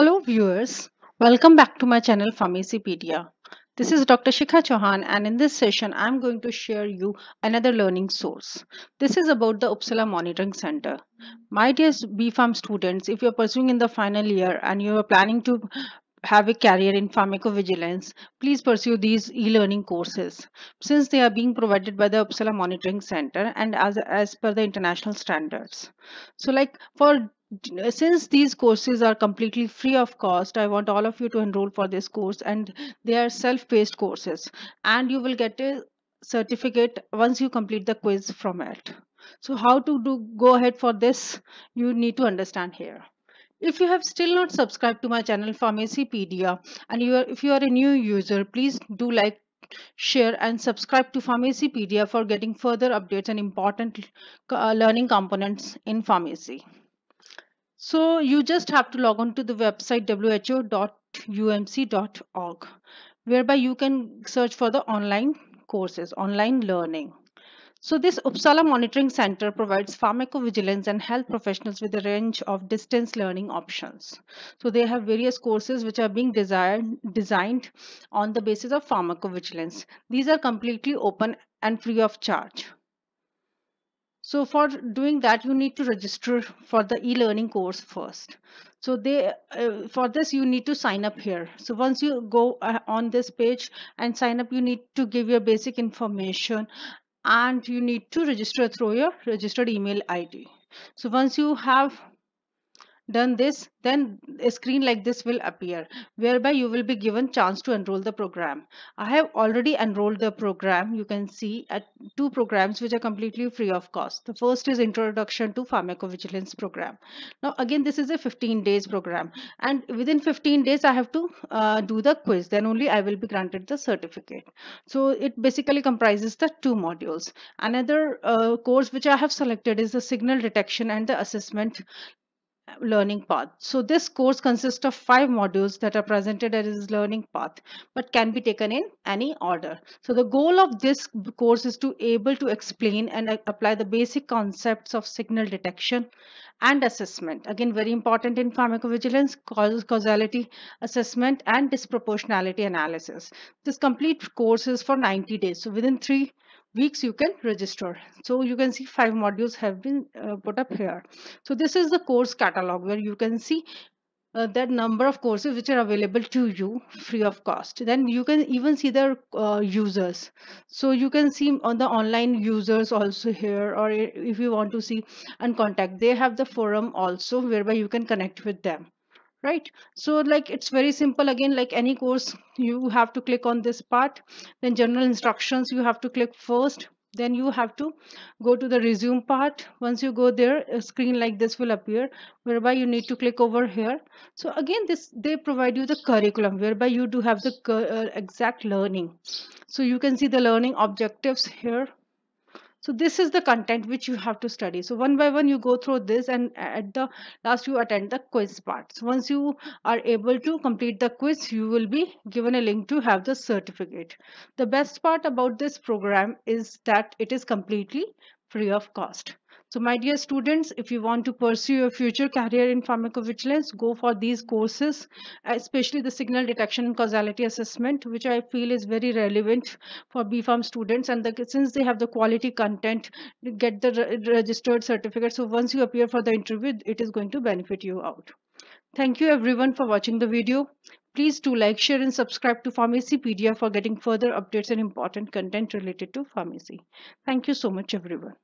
Hello viewers, welcome back to my channel Pharmacypedia. This is Dr. Shikha Chauhan and in this session I'm going to share you another learning source. This is about the Uppsala Monitoring Center. My dear BPharm students, if you're pursuing in the final year and you're planning to have a career in pharmacovigilance, please pursue these e-learning courses since they are being provided by the Uppsala Monitoring Center and as, as per the international standards. So like for uh, since these courses are completely free of cost i want all of you to enroll for this course and they are self-paced courses and you will get a certificate once you complete the quiz from it so how to do go ahead for this you need to understand here if you have still not subscribed to my channel pharmacypedia and you are if you are a new user please do like share and subscribe to pharmacypedia for getting further updates and important uh, learning components in pharmacy so you just have to log on to the website who.umc.org whereby you can search for the online courses, online learning. So this Uppsala Monitoring Center provides pharmacovigilance and health professionals with a range of distance learning options. So they have various courses which are being desired, designed on the basis of pharmacovigilance. These are completely open and free of charge. So for doing that, you need to register for the e-learning course first. So they uh, for this, you need to sign up here. So once you go uh, on this page and sign up, you need to give your basic information and you need to register through your registered email ID. So once you have done this then a screen like this will appear whereby you will be given chance to enroll the program i have already enrolled the program you can see at two programs which are completely free of cost the first is introduction to pharmacovigilance program now again this is a 15 days program and within 15 days i have to uh, do the quiz then only i will be granted the certificate so it basically comprises the two modules another uh, course which i have selected is the signal detection and the assessment learning path. So this course consists of five modules that are presented as learning path, but can be taken in any order. So the goal of this course is to able to explain and uh, apply the basic concepts of signal detection and assessment. Again, very important in pharmacovigilance, causes, causality assessment and disproportionality analysis. This complete course is for 90 days. So within three weeks you can register so you can see five modules have been uh, put up here so this is the course catalog where you can see uh, that number of courses which are available to you free of cost then you can even see their uh, users so you can see on the online users also here or if you want to see and contact they have the forum also whereby you can connect with them right so like it's very simple again like any course you have to click on this part then general instructions you have to click first then you have to go to the resume part once you go there a screen like this will appear whereby you need to click over here so again this they provide you the curriculum whereby you do have the uh, exact learning so you can see the learning objectives here so this is the content which you have to study. So one by one you go through this and at the last you attend the quiz part. So once you are able to complete the quiz, you will be given a link to have the certificate. The best part about this program is that it is completely free of cost. So my dear students, if you want to pursue your future career in pharmacovigilance, go for these courses, especially the signal detection and causality assessment, which I feel is very relevant for BPharm students. And the, since they have the quality content, get the re registered certificate. So once you appear for the interview, it is going to benefit you out. Thank you everyone for watching the video. Please do like, share and subscribe to Pharmacypedia for getting further updates and important content related to pharmacy. Thank you so much everyone.